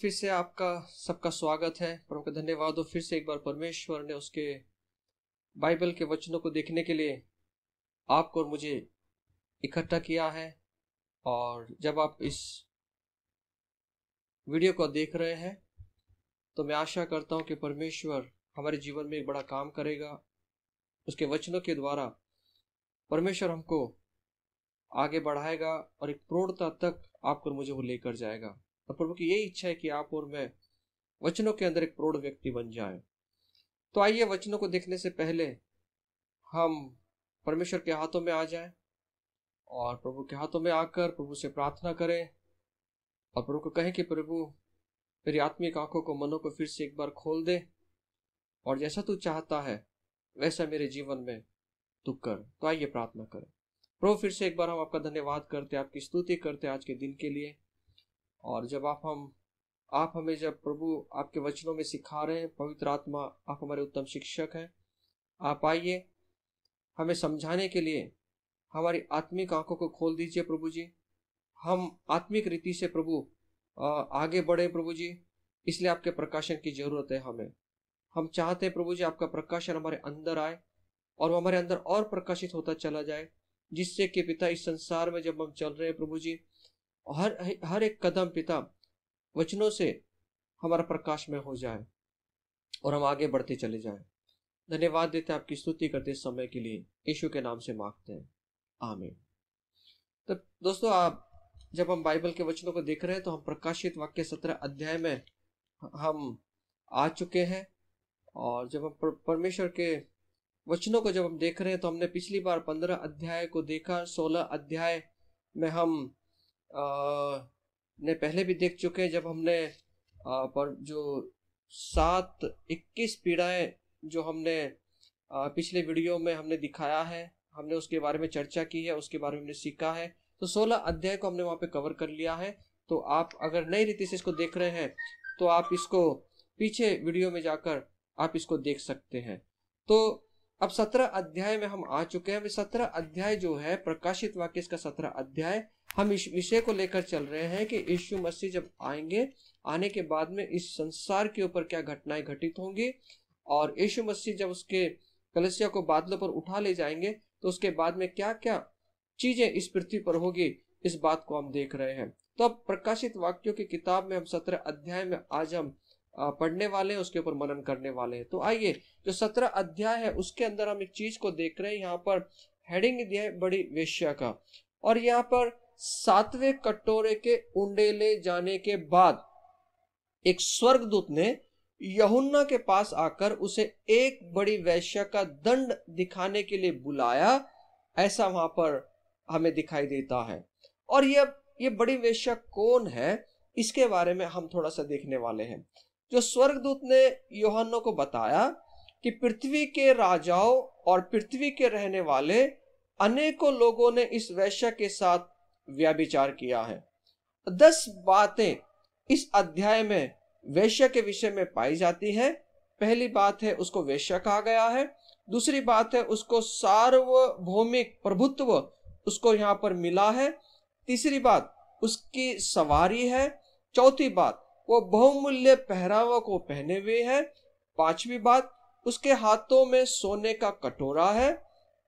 फिर से आपका सबका स्वागत है प्रभु का धन्यवाद और फिर से एक बार परमेश्वर ने उसके बाइबल के वचनों को देखने के लिए आपको और मुझे इकट्ठा किया है और जब आप इस वीडियो को देख रहे हैं तो मैं आशा करता हूं कि परमेश्वर हमारे जीवन में एक बड़ा काम करेगा उसके वचनों के द्वारा परमेश्वर हमको आगे बढ़ाएगा और एक प्रौढ़ता तक आपको मुझे वो लेकर जाएगा और प्रभु की यही इच्छा है कि आप और मैं वचनों के अंदर एक प्रौढ़ व्यक्ति बन जाए तो आइए वचनों को देखने से पहले हम परमेश्वर के हाथों में आ जाए और प्रभु के हाथों में आकर प्रभु से प्रार्थना करें और प्रभु को कहें कि प्रभु मेरी आत्मिक आंखों को मनों को फिर से एक बार खोल दे और जैसा तू चाहता है वैसा मेरे जीवन में तू कर तो आइए प्रार्थना करें प्रभु फिर से एक बार हम आपका धन्यवाद करते आपकी स्तुति करते आज के दिन के लिए और जब आप हम आप हमें जब प्रभु आपके वचनों में सिखा रहे हैं पवित्र आत्मा आप हमारे उत्तम शिक्षक हैं आप आइए हमें समझाने के लिए हमारी आत्मिक आंखों को खोल दीजिए प्रभु जी हम आत्मिक रीति से प्रभु आगे बढ़े प्रभु जी इसलिए आपके प्रकाशन की जरूरत है हमें हम चाहते हैं प्रभु जी आपका प्रकाशन हमारे अंदर आए और वो हमारे अंदर और प्रकाशित होता चला जाए जिससे कि पिता इस संसार में जब हम चल रहे हैं प्रभु जी हर हर एक कदम पिता वचनों से हमारा प्रकाश में हो जाए और हम आगे बढ़ते चले जाएं धन्यवाद देते हैं आपकी स्तुति करते समय के लिए यीशु के नाम से मांगते हैं आमीन तो दोस्तों आप जब हम बाइबल के वचनों को देख रहे हैं तो हम प्रकाशित वाक्य सत्रह अध्याय में हम आ चुके हैं और जब हम परमेश्वर के वचनों को जब हम देख रहे हैं तो हमने पिछली बार पंद्रह अध्याय को देखा सोलह अध्याय में हम ने पहले भी देख चुके हैं जब हमने पर जो सात इक्कीस पीड़ाएं जो हमने पिछले वीडियो में हमने दिखाया है हमने उसके बारे में चर्चा की है उसके बारे में हमने सीखा है तो सोलह अध्याय को हमने वहां पे कवर कर लिया है तो आप अगर नई रीति से इसको देख रहे हैं तो आप इसको पीछे वीडियो में जाकर आप इसको देख सकते हैं तो अब सत्रह अध्याय में हम आ चुके हैं सत्रह अध्याय जो है प्रकाशित वाक्य इसका सत्रह अध्याय हम इस विषय को लेकर चल रहे हैं कि यीशु मसीह जब आएंगे आने के बाद में इस संसार के ऊपर क्या घटनाएं घटित होंगी और यीशु मसीह जब उसके कलशिया को बादलों पर उठा ले जाएंगे तो उसके बाद में क्या क्या चीजें इस पृथ्वी पर होगी इस बात को हम देख रहे हैं तो अब प्रकाशित वाक्यों की किताब में हम सत्रह अध्याय में आज हम पढ़ने वाले हैं उसके ऊपर मनन करने वाले हैं तो आइए जो सत्रह अध्याय है उसके अंदर हम एक चीज को देख रहे हैं यहाँ पर हेडिंग दिया है बड़ी वेश्या का और यहाँ पर सातवें कटोरे के उंडे ले जाने के बाद एक स्वर्गदूत ने यहुन्ना के पास आकर उसे एक बड़ी वैश्य का दंड दिखाने के लिए बुलाया ऐसा वहां पर हमें दिखाई देता है और यह ये बड़ी वैश्य कौन है इसके बारे में हम थोड़ा सा देखने वाले हैं जो स्वर्गदूत ने योहन्नो को बताया कि पृथ्वी के राजाओं और पृथ्वी के रहने वाले अनेकों लोगों ने इस वैश्य के साथ व्याभिचार किया है दस बातें इस अध्याय में वैश्य के विषय में पाई जाती है पहली बात है उसको वैश्य कहा गया है दूसरी बात है उसको सार्वभौमिक प्रभुत्व उसको यहाँ पर मिला है तीसरी बात उसकी सवारी है चौथी बात वो बहुमूल्य पहरावा को पहने हुए है पांचवी बात उसके हाथों में सोने का कटोरा है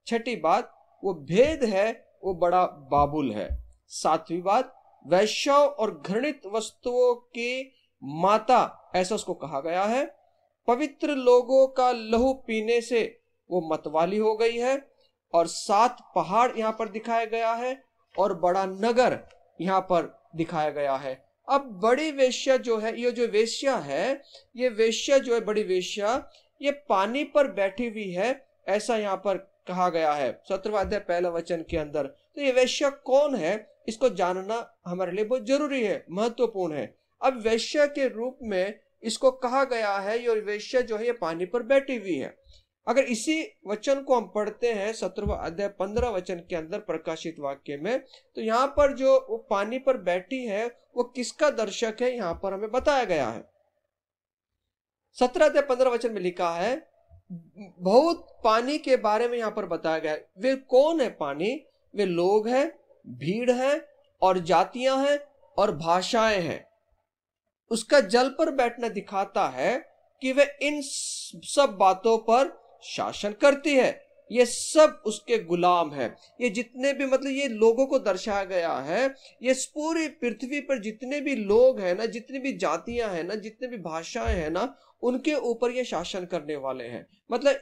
छठी बात वो भेद है वो बड़ा बाबुल है सातवीं बात वैश्य और घृणित वस्तुओं के माता ऐसा उसको कहा गया है पवित्र लोगों का लहू पीने से वो मतवाली हो गई है और सात पहाड़ यहाँ पर दिखाया गया है और बड़ा नगर यहाँ पर दिखाया गया है अब बड़ी वेश्या जो है ये जो वेश्या है ये वेश्या जो है बड़ी वेश्या ये पानी पर बैठी हुई है ऐसा यहाँ पर कहा गया है सत्रवाध्याय पहला वचन के अंदर तो ये वेश्या कौन है इसको जानना हमारे लिए बहुत जरूरी है महत्वपूर्ण है अब वैश्य के रूप में इसको कहा गया है ये वैश्य जो है ये पानी पर बैठी हुई है अगर इसी वचन को हम पढ़ते हैं सत्रहवा अध्याय पंद्रह वचन के अंदर प्रकाशित वाक्य में तो यहाँ पर जो वो पानी पर बैठी है वो किसका दर्शक है यहाँ पर हमें बताया गया है सत्रह अध्याय पंद्रह वचन में लिखा है बहुत पानी के बारे में यहाँ पर बताया गया है वे कौन है पानी वे लोग हैं भीड़ है और जातियां हैं और भाषाएं हैं उसका जल पर बैठना दिखाता है कि वह इन सब बातों पर शासन करती है ये सब उसके गुलाम है ये जितने भी मतलब ये लोगों को दर्शाया गया है ये पूरी पृथ्वी पर जितने भी लोग हैं ना जितनी भी जातियां हैं ना जितने भी भाषाएं हैं ना उनके ऊपर ये शासन करने वाले हैं मतलब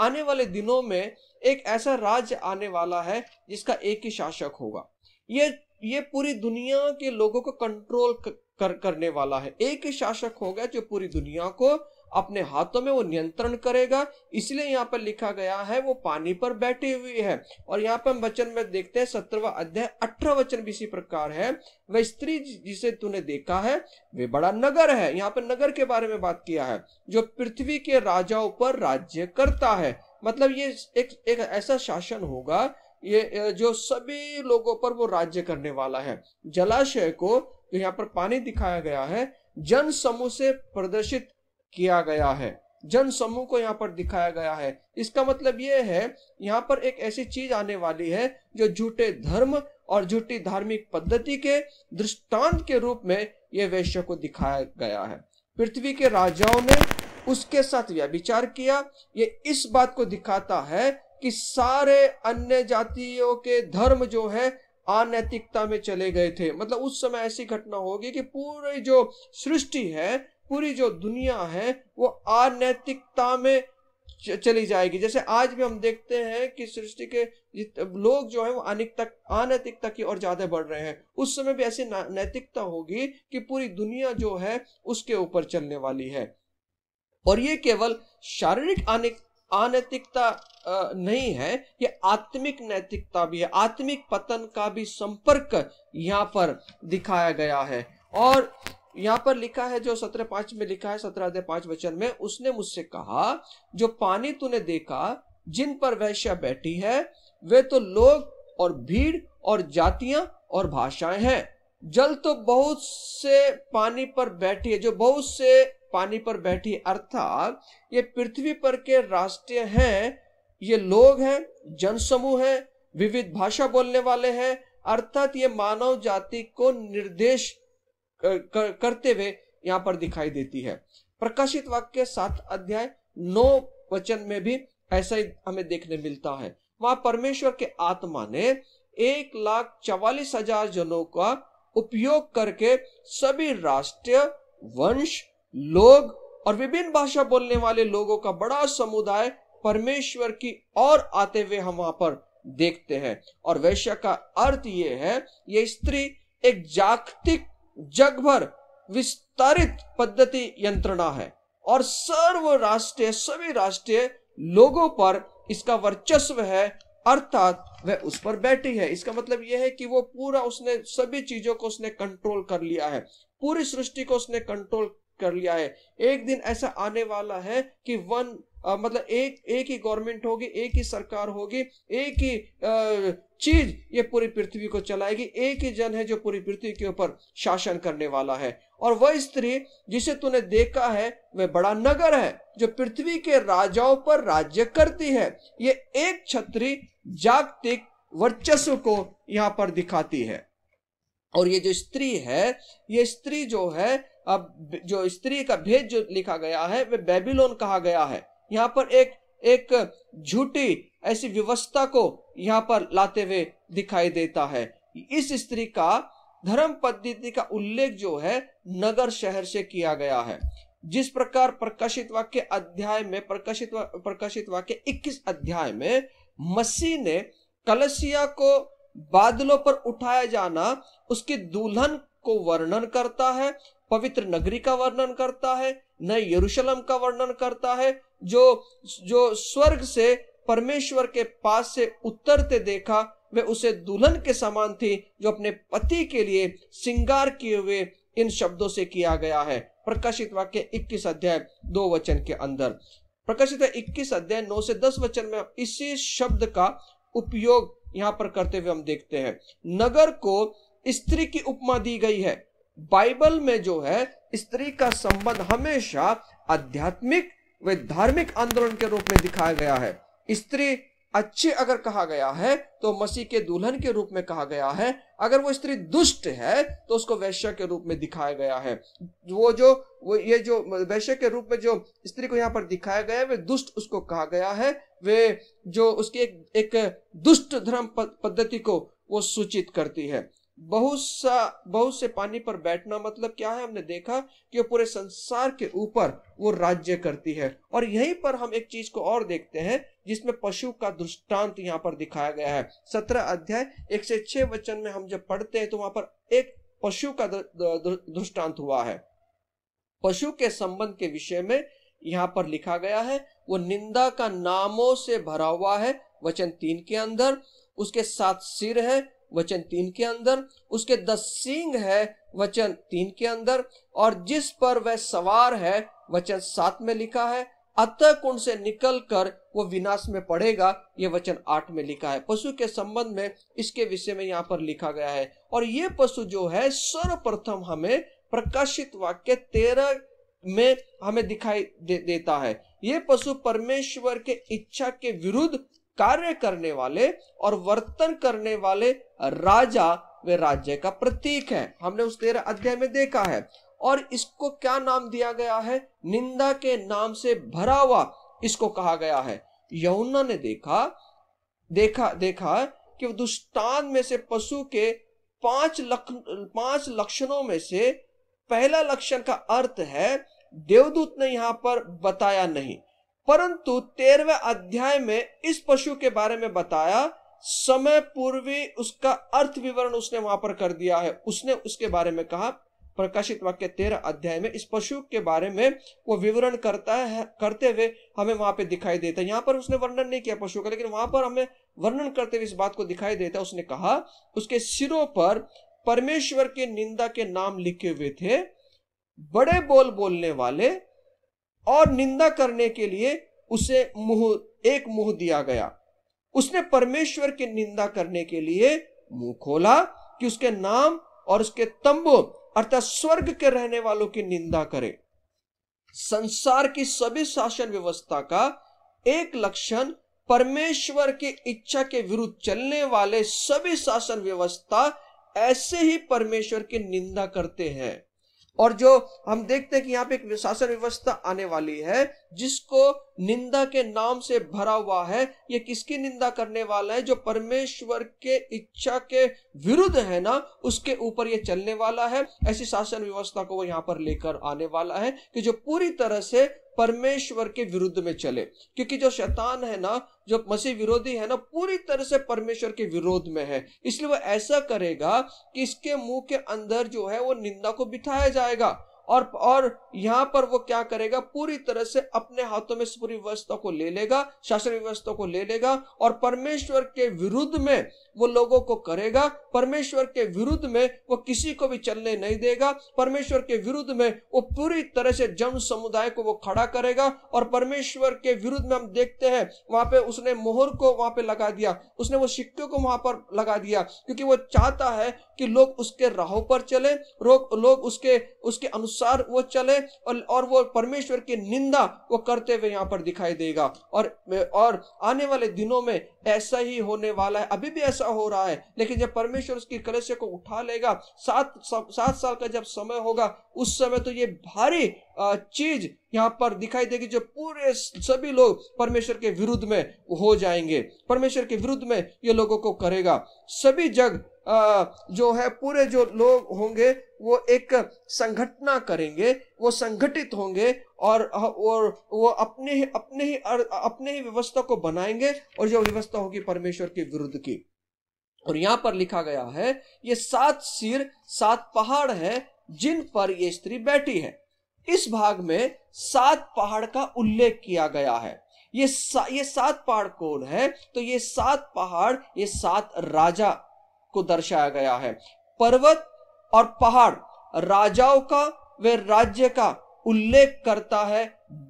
आने वाले दिनों में एक ऐसा राज्य आने वाला है जिसका एक ही शासक होगा ये ये पूरी दुनिया के लोगों को कंट्रोल कर, करने वाला है एक ही शासक होगा जो पूरी दुनिया को अपने हाथों में वो नियंत्रण करेगा इसलिए यहाँ पर लिखा गया है वो पानी पर बैठी हुई है और यहाँ पर हम वचन में देखते हैं सत्रहवा अध्याय अठारह वचन भी इसी प्रकार है वह स्त्री जिसे तूने देखा है वे बड़ा नगर है यहाँ पर नगर के बारे में बात किया है जो पृथ्वी के राजाओं पर राज्य करता है मतलब ये एक एक ऐसा शासन होगा ये जो सभी लोगों पर वो राज्य करने वाला है जलाशय को जो यहाँ पर पानी दिखाया गया है जन समूह से प्रदर्शित किया गया है जन समूह को यहाँ पर दिखाया गया है इसका मतलब ये है यहाँ पर एक ऐसी चीज आने वाली है जो झूठे धर्म और झूठी धार्मिक पद्धति के दृष्टांत के रूप में यह वैश्य को दिखाया गया है पृथ्वी के राजाओं ने उसके साथ व्यभिचार किया ये इस बात को दिखाता है कि सारे अन्य जातियों के धर्म जो है अनैतिकता में चले गए थे मतलब उस समय ऐसी घटना होगी कि पूरी जो सृष्टि है पूरी जो दुनिया है वो अनैतिकता में चली जाएगी जैसे आज भी हम देखते हैं कि सृष्टि के लोग जो है वो अनैतिकता की ओर ज्यादा बढ़ रहे हैं उस समय भी ऐसी नैतिकता होगी कि पूरी दुनिया जो है उसके ऊपर चलने वाली है और ये केवल शारीरिक अनैतिकता नहीं है ये आत्मिक नैतिकता भी है आत्मिक पतन का भी संपर्क यहाँ पर दिखाया गया है और यहाँ पर लिखा है जो सत्रह पांच में लिखा है सत्रह अध्याय पांच वचन में उसने मुझसे कहा जो पानी तूने देखा जिन पर वैश्या बैठी है वे तो लोग और भीड़ और जातियां और भाषाएं हैं जल तो बहुत से पानी पर बैठी है जो बहुत से पानी पर बैठी अर्थात ये पृथ्वी पर के राष्ट्रीय हैं ये लोग हैं जनसमूह हैं विविध भाषा बोलने वाले हैं अर्थात ये मानव जाति को निर्देश कर, करते हुए यहाँ पर दिखाई देती है प्रकाशित वाक्य सात अध्याय नौ वचन में भी ऐसा ही हमें देखने मिलता है वहां परमेश्वर के आत्मा ने एक लाख चवालीस हजार जनों का उपयोग करके सभी राष्ट्रीय वंश लोग और विभिन्न भाषा बोलने वाले लोगों का बड़ा समुदाय परमेश्वर की ओर आते हुए हम वहां पर देखते हैं और वैश्य का अर्थ ये है ये स्त्री एक जागतिक जग भर विस्तारित पद्धति यंत्रणा है और सर्व राष्ट्रीय सभी राष्ट्रीय लोगों पर इसका वर्चस्व है अर्थात वह उस पर बैठी है इसका मतलब यह है कि वो पूरा उसने सभी चीजों को उसने कंट्रोल कर लिया है पूरी सृष्टि को उसने कंट्रोल कर लिया है एक दिन ऐसा आने वाला है कि वन आ, मतलब एक एक ही गवर्नमेंट होगी एक ही सरकार होगी एक ही चीज ये पूरी पृथ्वी को चलाएगी एक ही जन है जो पूरी पृथ्वी के ऊपर शासन करने वाला है और वह स्त्री जिसे तूने देखा है वह बड़ा नगर है जो पृथ्वी के राजाओं पर राज्य करती है ये एक छत्री जागतिक वर्चस्व को यहाँ पर दिखाती है और ये जो स्त्री है ये स्त्री जो है अब जो स्त्री का भेद जो लिखा गया है वह बेबीलोन कहा गया है यहाँ पर एक एक झूठी ऐसी व्यवस्था को यहाँ पर लाते हुए दिखाई देता है इस स्त्री का धर्म पद्धति का उल्लेख जो है नगर शहर से किया गया है जिस प्रकार प्रकाशित वाक्य अध्याय में प्रकाशित प्रकाशित वाक्य 21 अध्याय में मसीह ने कलशिया को बादलों पर उठाया जाना उसके दुल्हन को वर्णन करता है पवित्र नगरी का वर्णन करता है नए यरूशलेम का वर्णन करता है जो जो स्वर्ग से परमेश्वर के पास से उतरते देखा वे उसे दुल्हन के समान थी जो अपने पति के लिए सिंगार किए हुए इन शब्दों से किया गया है प्रकाशित वाक्य 21 अध्याय दो वचन के अंदर प्रकाशित इक्कीस 21 अध्याय 9 से 10 वचन में इसी शब्द का उपयोग यहाँ पर करते हुए हम देखते हैं नगर को स्त्री की उपमा दी गई है बाइबल में जो है स्त्री का संबंध हमेशा आध्यात्मिक वे धार्मिक आंदोलन के रूप में दिखाया गया है स्त्री अच्छे अगर कहा गया है तो मसीह के दुल्हन के रूप में कहा गया है अगर वो स्त्री दुष्ट है तो उसको वैश्य के रूप में दिखाया गया है वो जो वो ये जो वैश्य के रूप में जो स्त्री को यहाँ पर दिखाया गया है वे दुष्ट उसको कहा गया है वे जो उसकी एक, एक दुष्ट धर्म पद्धति को वो सूचित करती है बहुत सा बहुत से पानी पर बैठना मतलब क्या है हमने देखा कि वो पूरे संसार के ऊपर वो राज्य करती है और यहीं पर हम एक चीज को और देखते हैं जिसमें पशु का दृष्टांत यहाँ पर दिखाया गया है सत्रह अध्याय एक से छह वचन में हम जब पढ़ते हैं तो वहां पर एक पशु का दृष्टांत हुआ है पशु के संबंध के विषय में यहाँ पर लिखा गया है वो निंदा का नामों से भरा हुआ है वचन तीन के अंदर उसके सात सिर है वचन तीन के अंदर उसके दस सिंह है वचन तीन के अंदर और जिस पर वह सवार है वचन सात में लिखा है अतः कुंड से निकल कर वो विनाश में पड़ेगा ये वचन आठ में लिखा है पशु के संबंध में इसके विषय में यहाँ पर लिखा गया है और ये पशु जो है सर्वप्रथम हमें प्रकाशित वाक्य तेरह में हमें दिखाई दे, देता है ये पशु परमेश्वर के इच्छा के विरुद्ध कार्य करने वाले और वर्तन करने वाले राजा वे राज्य का प्रतीक है हमने उस तेरह अध्याय में देखा है और इसको क्या नाम दिया गया है निंदा के नाम से भरा हुआ इसको कहा गया है यमुना ने देखा देखा देखा कि दुष्टान में से पशु के पांच लख, पांच लक्षणों में से पहला लक्षण का अर्थ है देवदूत ने यहां पर बताया नहीं परंतु तेरहवें अध्याय में इस पशु के बारे में बताया समय पूर्वी उसका अर्थ विवरण उसने वहां पर कर दिया है उसने उसके बारे में कहा प्रकाशित वाक्य तेरह अध्याय में इस पशु के बारे में वो विवरण करता है करते हुए हमें वहां पे दिखाई देता है यहाँ पर उसने वर्णन नहीं किया पशु का लेकिन वहां पर हमें वर्णन करते हुए इस बात को दिखाई देता है उसने कहा उसके सिरों पर परमेश्वर के निंदा के नाम लिखे हुए थे बड़े बोल बोलने वाले और निंदा करने के लिए उसे मुंह एक मुंह दिया गया उसने परमेश्वर की निंदा करने के लिए मुंह खोला कि उसके नाम और उसके तंबू अर्थात स्वर्ग के रहने वालों की निंदा करे संसार की सभी शासन व्यवस्था का एक लक्षण परमेश्वर की इच्छा के विरुद्ध चलने वाले सभी शासन व्यवस्था ऐसे ही परमेश्वर की निंदा करते हैं और जो हम देखते हैं कि यहाँ पे एक शासन व्यवस्था आने वाली है जिसको निंदा के नाम से भरा हुआ है ये किसकी निंदा करने वाला है जो परमेश्वर के इच्छा के विरुद्ध है ना उसके ऊपर ये चलने वाला है ऐसी शासन व्यवस्था को वो यहाँ पर लेकर आने वाला है कि जो पूरी तरह से परमेश्वर के विरुद्ध में चले क्योंकि जो शैतान है ना जो मसीह विरोधी है ना पूरी तरह से परमेश्वर के विरोध में है इसलिए वो ऐसा करेगा कि इसके मुंह के अंदर जो है वो निंदा को बिठाया जाएगा और और यहां पर वो क्या करेगा पूरी तरह से अपने हाथों में पूरी व्यवस्था को ले लेगा शासन व्यवस्था को ले लेगा और परमेश्वर के विरुद्ध में वो लोगों को करेगा परमेश्वर के विरुद्ध में वो किसी को भी चलने नहीं देगा परमेश्वर के विरुद्ध में वो पूरी तरह से जन समुदाय को वो खड़ा करेगा और परमेश्वर के विरुद्ध में हम देखते हैं वहां पे उसने मोहर को वहां पे लगा दिया उसने वो सिक्के को वहां पर लगा दिया क्योंकि वो चाहता है कि लोग उसके राहों पर चले लोग उसके उसके अनुसार अनुसार वो चले और, और वो परमेश्वर की निंदा वो करते हुए यहाँ पर दिखाई देगा और और आने वाले दिनों में ऐसा ही होने वाला है अभी भी ऐसा हो रहा है लेकिन जब परमेश्वर उसकी कलश्य को उठा लेगा सात सात साल का जब समय होगा उस समय तो ये भारी चीज यहाँ पर दिखाई देगी जो पूरे सभी लोग परमेश्वर के विरुद्ध में हो जाएंगे परमेश्वर के विरुद्ध में ये लोगों को करेगा सभी जग जो है पूरे जो लोग होंगे वो एक संगठना करेंगे वो संगठित होंगे और और वो अपने ही अपने ही अपने ही व्यवस्था को बनाएंगे और जो व्यवस्था होगी परमेश्वर के विरुद्ध की और यहाँ पर लिखा गया है ये सात सिर सात पहाड़ है जिन पर ये स्त्री बैठी है इस भाग में सात पहाड़ का उल्लेख किया गया है ये सा, ये सात पहाड़ कौन है तो ये सात पहाड़ ये सात राजा को दर्शाया गया है पर्वत और पहाड़ राजाओं का वे राज्य का उल्लेख करता है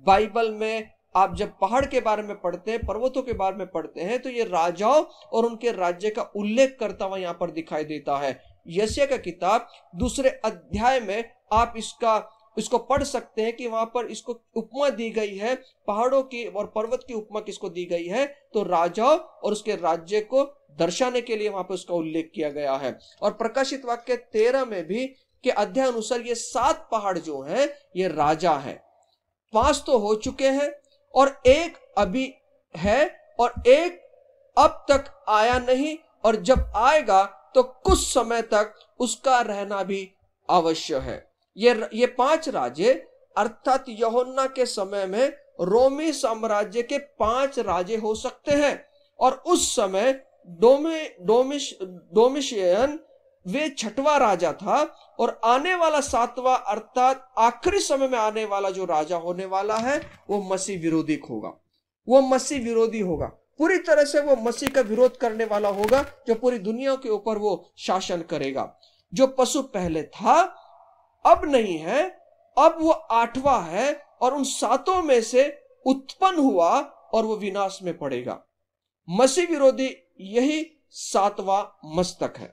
बाइबल में आप जब पहाड़ के बारे में पढ़ते हैं पर्वतों के बारे में पढ़ते हैं तो ये राजाओं और उनके राज्य का उल्लेख करता हुआ यहाँ पर दिखाई देता है यशिया का किताब दूसरे अध्याय में आप इसका इसको पढ़ सकते हैं कि वहां पर इसको उपमा दी गई है पहाड़ों की और पर्वत की उपमा किसको दी गई है तो राजा और उसके राज्य को दर्शाने के लिए वहां पर उसका उल्लेख किया गया है और प्रकाशित वाक्य तेरह में भी के अध्याय अनुसार ये सात पहाड़ जो हैं ये राजा हैं पांच तो हो चुके हैं और एक अभी है और एक अब तक आया नहीं और जब आएगा तो कुछ समय तक उसका रहना भी अवश्य है ये ये पांच राज्य अर्थात यहोन्ना के समय में रोमी साम्राज्य के पांच राज्य हो सकते हैं और उस समय डोमे डोमिश डोमिशियन वे छठवा राजा था और आने वाला सातवां अर्थात आखिरी समय में आने वाला जो राजा होने वाला है वो मसीह विरोधी होगा वो मसीह विरोधी होगा पूरी तरह से वो मसीह का विरोध करने वाला होगा जो पूरी दुनिया के ऊपर वो शासन करेगा जो पशु पहले था अब नहीं है अब वो आठवा है और उन सातों में से उत्पन्न हुआ और वो विनाश में पड़ेगा मसीह विरोधी यही सातवा मस्तक है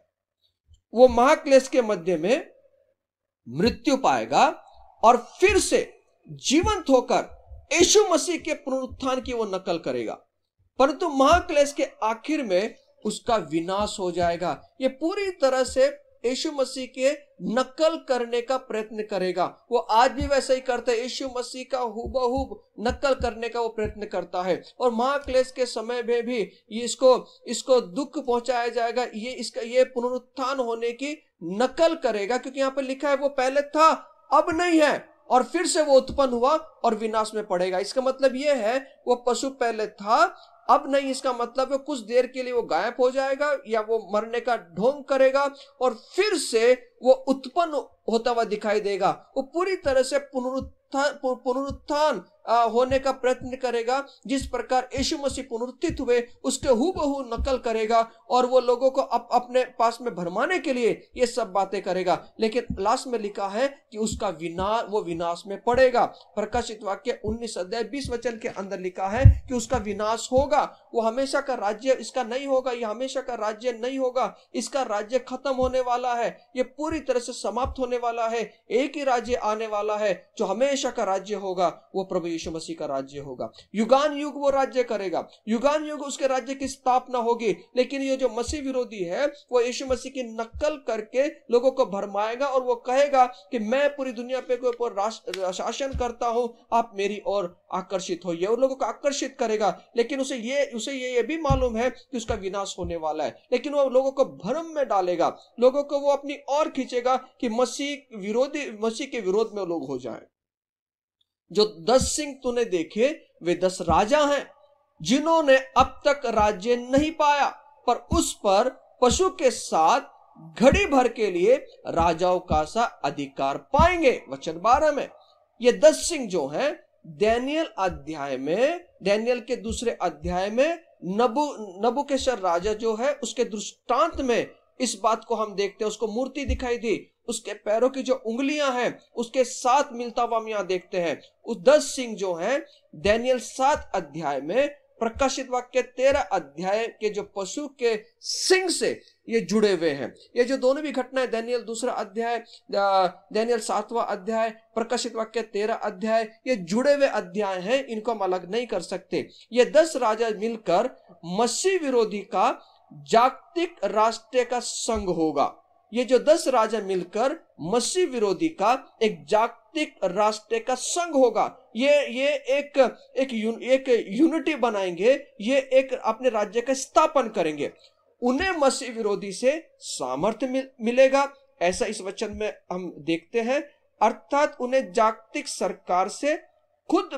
वो महाक्लेश के मध्य में मृत्यु पाएगा और फिर से जीवंत होकर यशु मसीह के पुनरुत्थान की वो नकल करेगा परंतु महाक्लेश के आखिर में उसका विनाश हो जाएगा ये पूरी तरह से यीशु मसीह के नकल करने का प्रयत्न करेगा वो आज भी वैसा ही करता है यीशु मसीह का हुबहूब नकल करने का वो प्रयत्न करता है और महाक्लेश के समय में भी ये इसको इसको दुख पहुंचाया जाएगा ये इसका ये पुनरुत्थान होने की नकल करेगा क्योंकि यहाँ पर लिखा है वो पहले था अब नहीं है और फिर से वो उत्पन्न हुआ और विनाश में पड़ेगा इसका मतलब यह है वो पशु पहले था अब नहीं इसका मतलब है कुछ देर के लिए वो गायब हो जाएगा या वो मरने का ढोंग करेगा और फिर से वो उत्पन्न होता हुआ दिखाई देगा वो पूरी तरह से पुनरुत्थान पुनरुत्थान होने का प्रयत्न करेगा जिस प्रकार यशु मसीह पुनरुत्थित हुए उसके हूबहू नकल करेगा और वो लोगों को अप अपने पास में भरमाने के लिए ये सब बातें करेगा लेकिन लास्ट में लिखा है कि उसका विनाश वो विनाश में पड़ेगा प्रकाशित वाक्य उन्नीस अध्याय बीस वचन के अंदर लिखा है कि उसका विनाश होगा वो हमेशा का राज्य इसका नहीं होगा ये हमेशा का राज्य नहीं होगा इसका राज्य खत्म होने वाला है ये पूरी तरह से समाप्त होने वाला है एक ही राज्य आने वाला है जो हमेशा का राज्य होगा वो प्रभु यीशु मसीह का राज्य होगा युगान युग वो राज्य करेगा युगान युग उसके राज्य की स्थापना होगी लेकिन ये जो मसीह विरोधी है वो यीशु मसीह की नकल करके लोगों को भरमाएगा और वो कहेगा कि मैं पूरी दुनिया पे कोई शासन करता हूं आप मेरी ओर आकर्षित हो और लोगों को आकर्षित करेगा लेकिन उसे ये उसे ये ये भी मालूम है कि उसका विनाश होने वाला है लेकिन वो लोगों को भ्रम में डालेगा लोगों को वो अपनी और खींचेगा कि मसीह विरोधी मसीह के विरोध में लोग हो जाए जो दस सिंह तूने देखे वे दस राजा हैं जिन्होंने अब तक राज्य नहीं पाया पर उस पर पशु के साथ घड़ी भर के लिए राजाओं का सा अधिकार पाएंगे वचन बारह में ये दस सिंह जो है डैनियल अध्याय में डैनियल के दूसरे अध्याय में नबु नबुकेश्वर राजा जो है उसके दृष्टांत में इस बात को हम देखते हैं उसको मूर्ति दिखाई दी उसके पैरों की जो उंगलियां हैं उसके साथ मिलता हुआ हम यहाँ देखते हैं उदस सिंह जो हैं दैनियल सात अध्याय में प्रकाशित वाक्य तेरह अध्याय के जो पशु के सिंह से ये जुड़े हुए हैं ये जो दोनों भी घटनाएं दैनियल दूसरा अध्याय दैनियल सातवां अध्याय प्रकाशित वाक्य तेरह अध्याय ये जुड़े हुए अध्याय हैं इनको हम अलग नहीं कर सकते ये दस राजा मिलकर मसीह विरोधी का जागतिक राष्ट्र का संघ होगा ये जो दस राजा मिलकर मसीह विरोधी का एक जागतिक राष्ट्र का संघ होगा ये ये एक एक यु, एक यूनिटी बनाएंगे ये एक अपने राज्य का स्थापन करेंगे उन्हें मसीह विरोधी से सामर्थ्य मिल, मिलेगा ऐसा इस वचन में हम देखते हैं अर्थात उन्हें जागतिक सरकार से खुद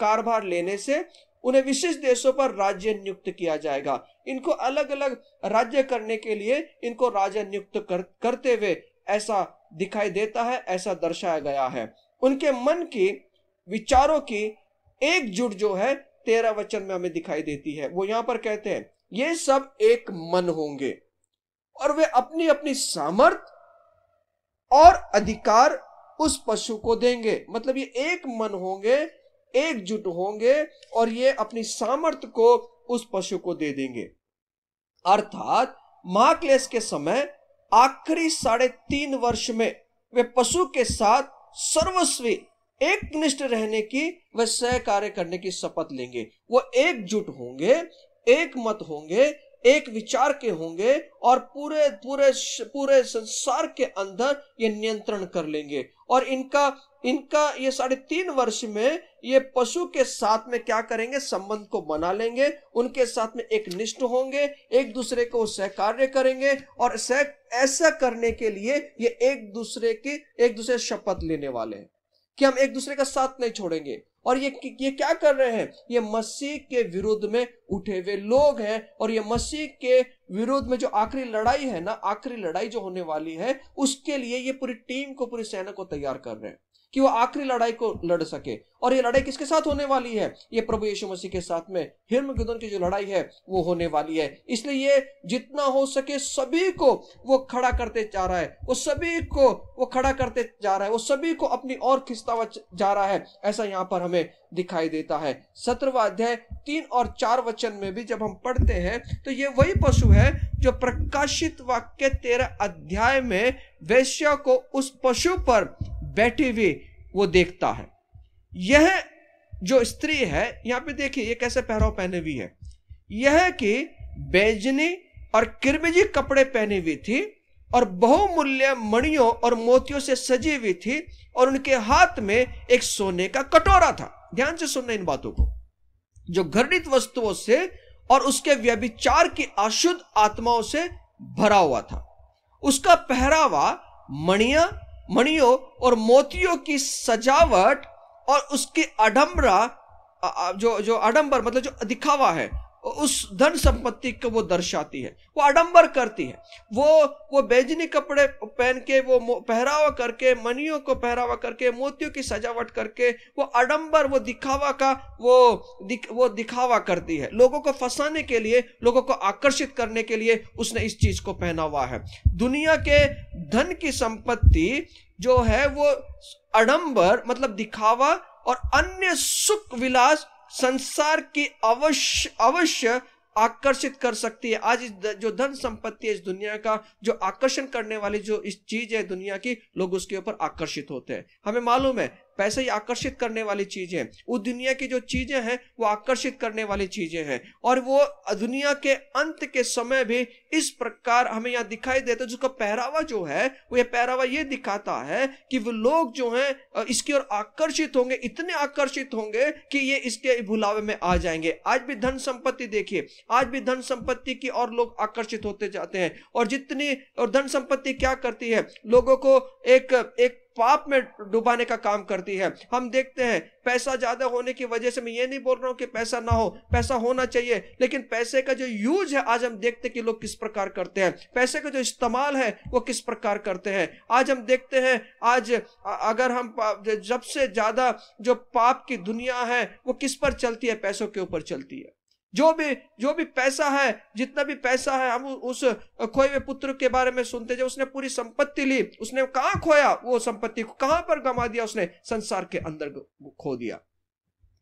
कारभार लेने से उन्हें विशेष देशों पर राज्य नियुक्त किया जाएगा इनको अलग अलग राज्य करने के लिए इनको राजा नियुक्त कर, करते हुए ऐसा दिखाई देता है ऐसा दर्शाया गया है उनके मन की विचारों की एकजुट जो है तेरह वचन में हमें दिखाई देती है वो यहां पर कहते हैं ये सब एक मन होंगे और वे अपनी अपनी सामर्थ और अधिकार उस पशु को देंगे मतलब ये एक मन होंगे एकजुट होंगे और ये अपनी सामर्थ्य को उस पशु को दे देंगे अर्थात महाक्लेश के समय आखिरी साढ़े तीन वर्ष में वे पशु के साथ सर्वस्वी एकनिष्ठ रहने की व सह कार्य करने की शपथ लेंगे वो एकजुट होंगे एक मत होंगे एक विचार के होंगे और पूरे पूरे पूरे संसार के अंदर ये नियंत्रण कर लेंगे और इनका इनका ये साढ़े तीन वर्ष में ये पशु के साथ में क्या करेंगे संबंध को बना लेंगे उनके साथ में एक निष्ठ होंगे एक दूसरे को सहकार्य करेंगे और सह ऐसा करने के लिए ये एक दूसरे के एक दूसरे शपथ लेने वाले हैं कि हम एक दूसरे का साथ नहीं छोड़ेंगे और ये ये क्या कर रहे हैं ये मसीह के विरुद्ध में उठे हुए लोग हैं और ये मसीह के विरुद्ध में जो आखिरी लड़ाई है ना आखिरी लड़ाई जो होने वाली है उसके लिए ये पूरी टीम को पूरी सेना को तैयार कर रहे हैं कि वो आखिरी लड़ाई को लड़ सके और ये लड़ाई किसके साथ होने वाली है ये प्रभु यीशु मसीह के साथ में हिरमगिदोन की जो लड़ाई है वो होने वाली है इसलिए ये जितना हो सके सभी को वो खड़ा करते जा रहा है वो सभी को वो खड़ा करते जा रहा है वो सभी को अपनी और खिस्तावा जा रहा है ऐसा यहाँ पर हमें दिखाई देता है सत्रवा अध्याय तीन और चार वचन में भी जब हम पढ़ते हैं तो ये वही पशु है जो प्रकाशित वाक्य तेरह अध्याय में वैश्य को उस पशु पर बैठे हुए वो देखता है यह जो स्त्री है यहां पे देखिए ये कैसे पहराव पहने हुई है यह कि बैजने और किरबजी कपड़े पहने हुए थी और बहुमूल्य मणियों और मोतियों से सजी हुई थी और उनके हाथ में एक सोने का कटोरा था ध्यान से सुनना इन बातों को जो घृणित वस्तुओं से और उसके व्यभिचार की अशुद्ध आत्माओं से भरा हुआ था उसका पहरावा मणिया मणियों और मोतियों की सजावट और उसके आडम्बरा जो जो आडम्बर मतलब जो दिखावा है उस धन संपत्ति को वो दर्शाती है वो आडंबर करती है वो वो बेजनी कपड़े पहन के वो पहरावा करके मनियों को पहरावा करके मोतियों की सजावट करके वो आडंबर वो दिखावा का वो दिख, वो दिखावा करती है लोगों को फंसाने के लिए लोगों को आकर्षित करने के लिए उसने इस चीज को पहना हुआ है दुनिया के धन की संपत्ति जो है वो आडंबर मतलब दिखावा और अन्य सुख विलास संसार की अवश्य अवश्य आकर्षित कर सकती है आज जो धन संपत्ति है इस दुनिया का जो आकर्षण करने वाली जो इस चीज है दुनिया की लोग उसके ऊपर आकर्षित होते हैं हमें मालूम है पैसे ही आकर्षित करने वाली चीजें वो दुनिया की जो चीजें हैं वो आकर्षित करने वाली चीजें हैं और वो दुनिया के अंत के समय भी इस प्रकार हमें यहाँ दिखाई देता है जिसका पहरावा जो है वो ये पहरावा ये दिखाता है कि वो लोग जो हैं इसकी ओर आकर्षित होंगे इतने आकर्षित होंगे कि ये इसके भुलावे में आ जाएंगे आज भी धन संपत्ति देखिए आज भी धन संपत्ति की और लोग आकर्षित होते जाते हैं और जितनी और धन संपत्ति क्या करती है लोगों को एक एक पाप में डुबाने का काम करती है हम देखते हैं पैसा ज्यादा होने की वजह से मैं ये नहीं बोल रहा हूं कि पैसा ना हो पैसा होना चाहिए लेकिन पैसे का जो यूज है आज हम देखते कि लोग किस प्रकार करते हैं पैसे का जो इस्तेमाल है वो किस प्रकार करते हैं आज हम देखते हैं आज अगर हम जब से ज्यादा जो पाप की दुनिया है वो किस पर चलती है पैसों के ऊपर चलती है जो भी जो भी पैसा है जितना भी पैसा है हम उस खोए हुए पुत्र के बारे में सुनते जब उसने पूरी संपत्ति ली उसने कहा खोया वो संपत्ति को कहां पर गमा दिया उसने संसार के अंदर खो दिया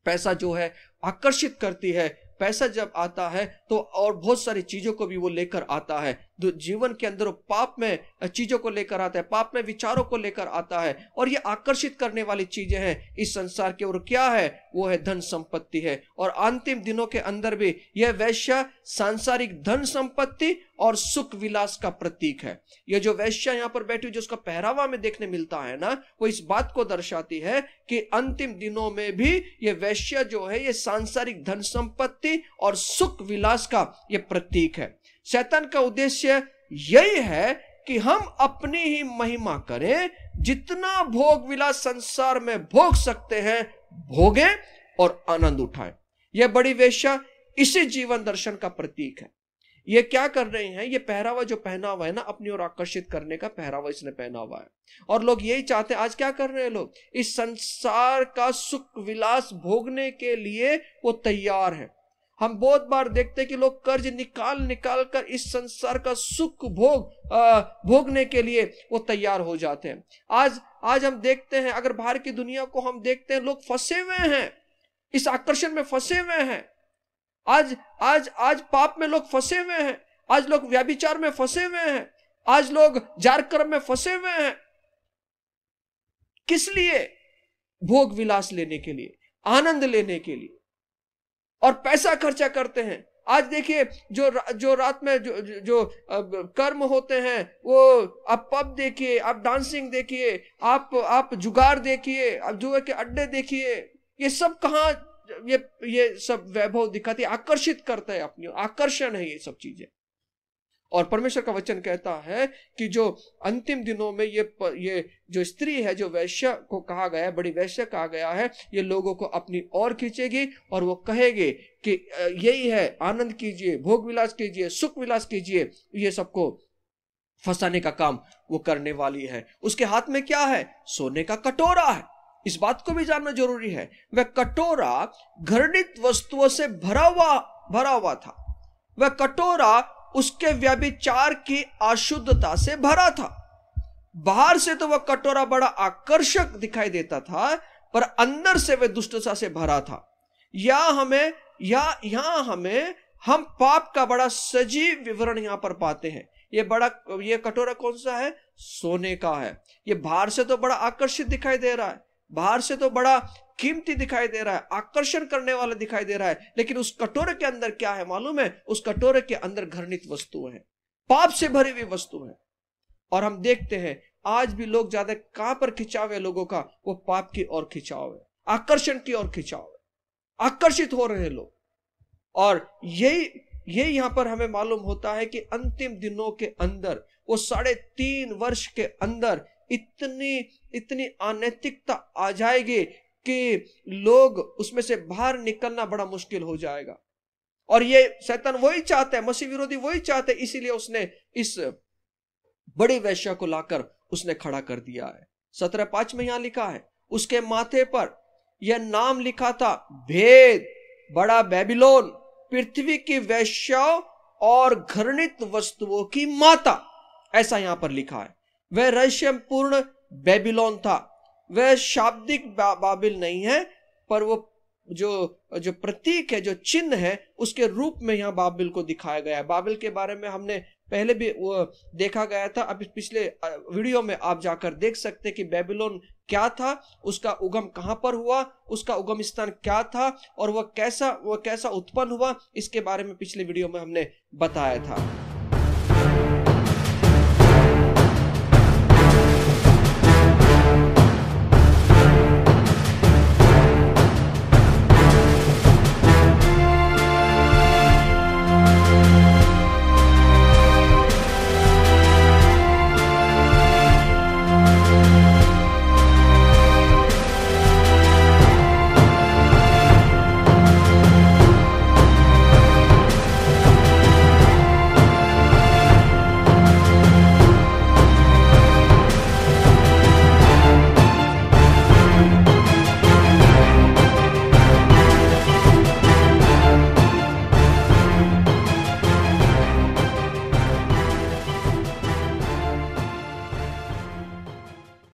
पैसा जो है आकर्षित करती है पैसा जब आता है तो और बहुत सारी चीजों को भी वो लेकर आता है जीवन के अंदर पाप में चीजों को लेकर आता है पाप में विचारों को लेकर आता है और ये आकर्षित करने वाली चीजें हैं इस संसार के और क्या है वो है धन संपत्ति है और अंतिम दिनों के अंदर भी यह वैश्य सांसारिक धन संपत्ति और सुख विलास का प्रतीक है यह जो वैश्य यहाँ पर बैठी जो उसका पहरावा में देखने मिलता है ना वो इस बात को दर्शाती है कि अंतिम दिनों में भी ये वैश्य जो है ये सांसारिक धन संपत्ति और सुख विलास का यह प्रतीक है शैतान का उद्देश्य यही है कि हम अपनी ही महिमा करें जितना भोग विलास संसार में भोग सकते हैं भोगें और आनंद उठाएं यह बड़ी वेश्या इसी जीवन दर्शन का प्रतीक है ये क्या कर रहे हैं ये पहरावा जो पहना हुआ है ना अपनी ओर आकर्षित करने का पहरावा इसने पहना हुआ है और लोग यही चाहते हैं आज क्या कर रहे हैं लोग इस संसार का सुख विलास भोगने के लिए वो तैयार है हम बहुत बार देखते कि लोग कर्ज निकाल निकाल कर इस संसार का सुख भोग आ, भोगने के लिए वो तैयार हो जाते हैं आज आज हम देखते हैं अगर बाहर की दुनिया को हम देखते हैं लोग फंसे हुए हैं इस आकर्षण में फंसे हुए हैं आज आज आज पाप में लोग फंसे हुए हैं आज लोग व्याभिचार में फंसे हुए हैं आज लोग जारक्रम में फंसे हुए हैं किस लिए भोग विलास लेने के लिए आनंद लेने के लिए और पैसा खर्चा करते हैं आज देखिए जो जो रात में जो जो कर्म होते हैं वो आप पब देखिए आप डांसिंग देखिए आप आप जुगाड़ देखिए आप जुए के अड्डे देखिए ये सब कहाँ ये ये सब वैभव दिखाती आकर्षित करता है अपनी आकर्षण है ये सब चीजें और परमेश्वर का वचन कहता है कि जो अंतिम दिनों में ये ये जो स्त्री है जो वैश्य को कहा गया है बड़ी वैश्य कहा गया है ये लोगों को अपनी ओर खींचेगी और वो कहेगी कि यही है आनंद कीजिए भोग विलास कीजिए सुख विलास कीजिए ये सबको फंसाने का काम वो करने वाली है उसके हाथ में क्या है सोने का कटोरा है इस बात को भी जानना जरूरी है वह कटोरा घृणित वस्तुओं से भरा हुआ भरा हुआ था वह कटोरा उसके व्यभिचार की अशुद्धता से भरा था बाहर से तो वह कटोरा बड़ा आकर्षक दिखाई देता था पर अंदर से वह दुष्टता से भरा था या हमें या यहां हमें हम पाप का बड़ा सजीव विवरण यहां पर पाते हैं ये बड़ा ये कटोरा कौन सा है सोने का है ये बाहर से तो बड़ा आकर्षित दिखाई दे रहा है बाहर से तो बड़ा कीमती दिखाई दे रहा है आकर्षण करने वाला दिखाई दे रहा है लेकिन उस कटोरे के अंदर क्या है मालूम है उस कटोरे के अंदर घृणित वस्तु है पाप से भरी हुई वस्तु है और हम देखते हैं आज भी लोग ज्यादा कहां पर खिंचाव है लोगों का वो पाप की ओर खिंचाव है आकर्षण की ओर खिंचाव है आकर्षित हो रहे हैं लोग और यही यही यहां पर हमें मालूम होता है कि अंतिम दिनों के अंदर वो साढ़े तीन वर्ष के अंदर इतने इतनी अनैतिकता आ जाएगी कि लोग उसमें से बाहर निकलना बड़ा मुश्किल हो जाएगा और ये शैतान वही चाहते हैं मसीह विरोधी वही चाहते इसीलिए उसने इस बड़ी वैश्या को लाकर उसने खड़ा कर दिया है सत्रह पांच में यहां लिखा है उसके माथे पर यह नाम लिखा था भेद बड़ा बेबीलोन पृथ्वी की वैश्याओं और घृणित वस्तुओं की माता ऐसा यहां पर लिखा है वह रहस्य पूर्ण बेबीलोन था वह शाब्दिक बा, बाबिल नहीं है पर वो जो जो प्रतीक है जो चिन्ह है उसके रूप में यहाँ बाबिल को दिखाया गया है बाबिल के बारे में हमने पहले भी वो देखा गया था अब पिछले वीडियो में आप जाकर देख सकते कि बेबीलोन क्या था उसका उगम कहाँ पर हुआ उसका उगम स्थान क्या था और वह कैसा वह कैसा उत्पन्न हुआ इसके बारे में पिछले वीडियो में हमने बताया था